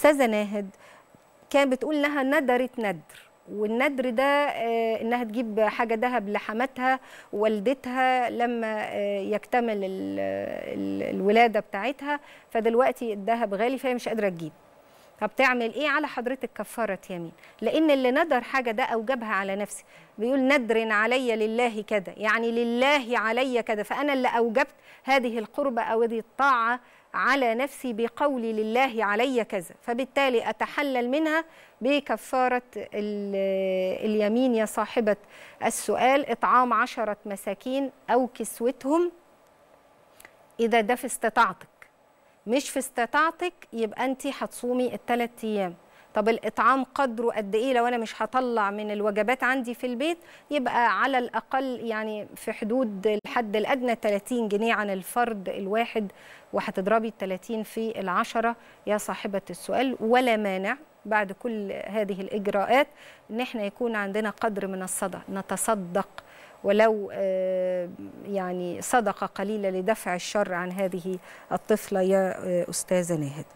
استاذه ناهد كانت بتقول انها ندرت ندر والندر ده آه، انها تجيب حاجه ذهب لحماتها والدتها لما آه، يكتمل الولاده بتاعتها فدلوقتي الذهب غالي فهي مش قادره تجيب طب تعمل ايه على حضرتك كفاره يمين لان اللي ندر حاجه ده اوجبها على نفسي بيقول ندر علي لله كذا يعني لله علي كذا فانا اللي اوجبت هذه القربه او هذه الطاعه على نفسي بقولي لله علي كذا فبالتالي أتحلل منها بكفارة آه، اليمين يا صاحبة السؤال إطعام عشرة مساكين أو كسوتهم إذا ده في استطاعتك مش في استطاعتك يبقى انت هتصومي الثلاث ايام طب الاطعام قدره قد ايه لو انا مش هطلع من الوجبات عندي في البيت يبقى على الاقل يعني في حدود الحد الادنى 30 جنيه عن الفرد الواحد وهتضربي ال 30 في العشرة يا صاحبه السؤال ولا مانع بعد كل هذه الاجراءات ان احنا يكون عندنا قدر من الصدى نتصدق ولو آه، يعني صدقة قليلة لدفع الشر عن هذه الطفلة يا أستاذة ناهد